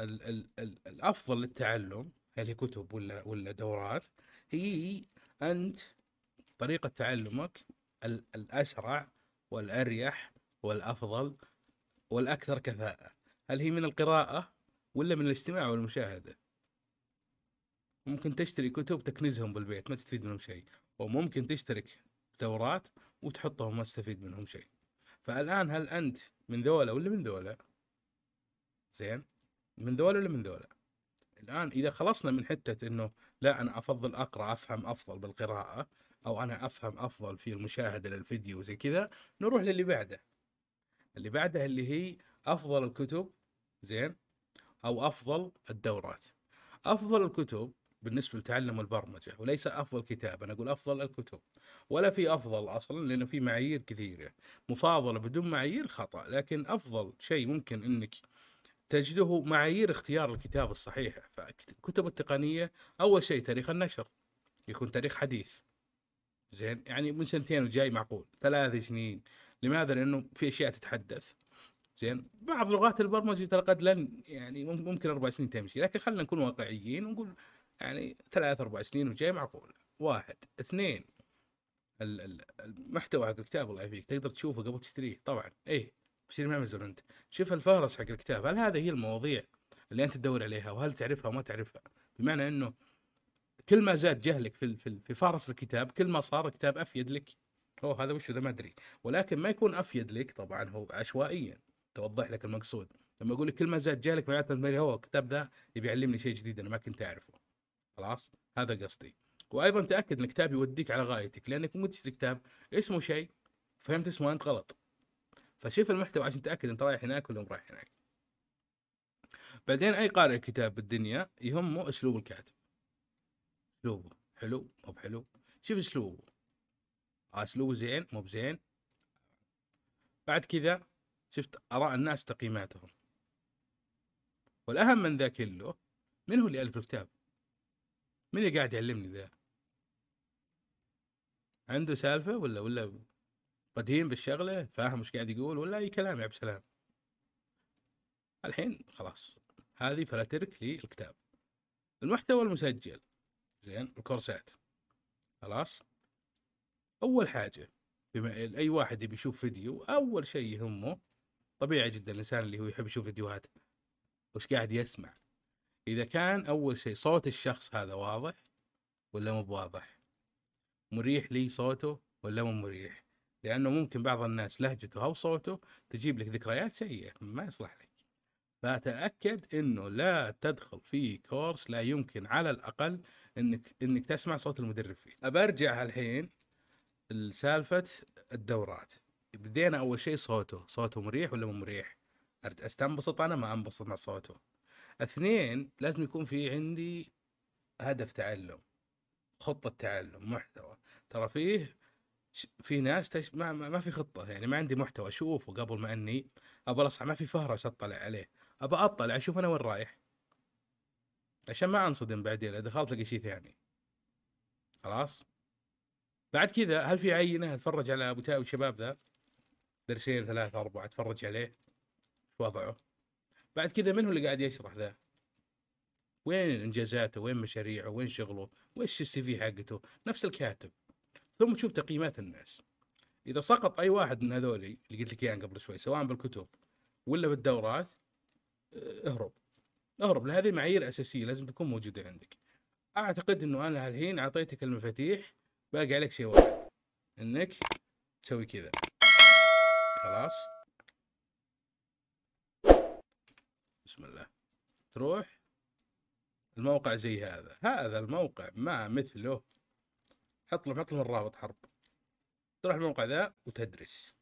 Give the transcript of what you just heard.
الـ الـ الـ الافضل للتعلم هل هي كتب ولا ولا دورات هي انت طريقه تعلمك الاسرع والاريح والافضل والاكثر كفاءه هل هي من القراءه ولا من الاستماع والمشاهده ممكن تشتري كتب تكنزهم بالبيت ما تستفيد منهم شيء وممكن تشترك دورات وتحطهم ما تستفيد منهم شيء فالان هل انت من ذولا ولا من ذولا زين من ذولا ولا من ذولا الان اذا خلصنا من حته انه لا انا افضل اقرا افهم افضل بالقراءه او انا افهم افضل في المشاهده للفيديو وزي كذا نروح للي بعده اللي بعده اللي هي افضل الكتب زين او افضل الدورات افضل الكتب بالنسبه لتعلم البرمجه وليس افضل كتاب انا اقول افضل الكتب ولا في افضل اصلا لانه في معايير كثيره مفاضله بدون معايير خطا لكن افضل شيء ممكن انك تجده معايير اختيار الكتاب الصحيحة فكتب التقنية أول شيء تاريخ النشر يكون تاريخ حديث زين يعني من سنتين وجاي معقول ثلاث سنين لماذا؟ لأنه في أشياء تتحدث زين بعض لغات البرمجة ترى قد لن يعني ممكن أربع سنين تمشي لكن خلينا نكون واقعيين ونقول يعني ثلاث أربع سنين وجاي معقول واحد اثنين المحتوى حق الكتاب الله يعافيك تقدر تشوفه قبل تشتريه طبعا ايه بيصير من امازون انت شوف الفهرس حق الكتاب هل هذه هي المواضيع اللي انت تدور عليها وهل تعرفها وما تعرفها بمعنى انه كل ما زاد جهلك في في فهرس الكتاب كل ما صار الكتاب افيد لك هو هذا وش ذا ما ادري ولكن ما يكون افيد لك طبعا هو عشوائيا توضح لك المقصود لما اقول لك كل ما زاد جهلك معناته ما هو الكتاب ذا يبي يعلمني شيء جديد انا ما كنت اعرفه خلاص هذا قصدي وايضا تاكد ان الكتاب يوديك على غايتك لانك ممكن تشتري كتاب اسمه شيء فهمت اسمه انت غلط فشوف المحتوى عشان تتاكد انت رايح هناك ولا رايح هناك بعدين اي قارئ كتاب بالدنيا يهمه اسلوب الكاتب اسلوبه حلو مو بحلو شوف اسلوبه آه، اسلوبه زين مو بزين بعد كذا شفت اراء الناس تقييماتهم والاهم من ذا كله من هو اللي الف الكتاب من اللي قاعد يعلمني ذا عنده سالفه ولا ولا قديم بالشغله فاهم وش قاعد يقول ولا اي كلام يا عبد السلام الحين خلاص هذه فلاترك للكتاب المحتوى المسجل زين الكورسات خلاص اول حاجه بما اي واحد يبي يشوف فيديو اول شيء يهمه طبيعي جدا الانسان اللي هو يحب يشوف فيديوهات وش قاعد يسمع اذا كان اول شيء صوت الشخص هذا واضح ولا مو بواضح مريح لي صوته ولا مو مريح لانه ممكن بعض الناس لهجته او صوته تجيب لك ذكريات سيئه ما يصلح لك فتاكد انه لا تدخل في كورس لا يمكن على الاقل انك انك تسمع صوت المدرب فيه أرجع الحين لسالفه الدورات بدينا اول شيء صوته صوته مريح ولا مو مريح استنبسط انا ما انبسط مع صوته اثنين لازم يكون في عندي هدف تعلم خطة تعلم محتوى ترى فيه في ناس تش... ما, ما في خطه يعني ما عندي محتوى اشوفه قبل ما اني ابى اصحى ما في فهرس اطلع عليه ابى اطلع اشوف انا وين رايح عشان ما انصدم بعدين اذا دخلت لقى شيء ثاني خلاص بعد كذا هل في عينه اتفرج على ابو تاوي الشباب ذا درسين ثلاثة أربعة اتفرج عليه شو وضعه بعد كذا من هو اللي قاعد يشرح ذا وين انجازاته وين مشاريعه وين شغله وش السي في حقته نفس الكاتب ثم تشوف تقييمات الناس اذا سقط اي واحد من هذولي اللي قلت لك اياهم قبل شوي سواء بالكتب ولا بالدورات آه، اهرب اهرب لهذه معايير اساسيه لازم تكون موجوده عندك اعتقد انه انا الحين اعطيتك المفاتيح باقي عليك شيء واحد انك تسوي كذا خلاص بسم الله تروح الموقع زي هذا هذا الموقع ما مثله حط له حط له الرابط حرب تروح الموقع ذا وتدرس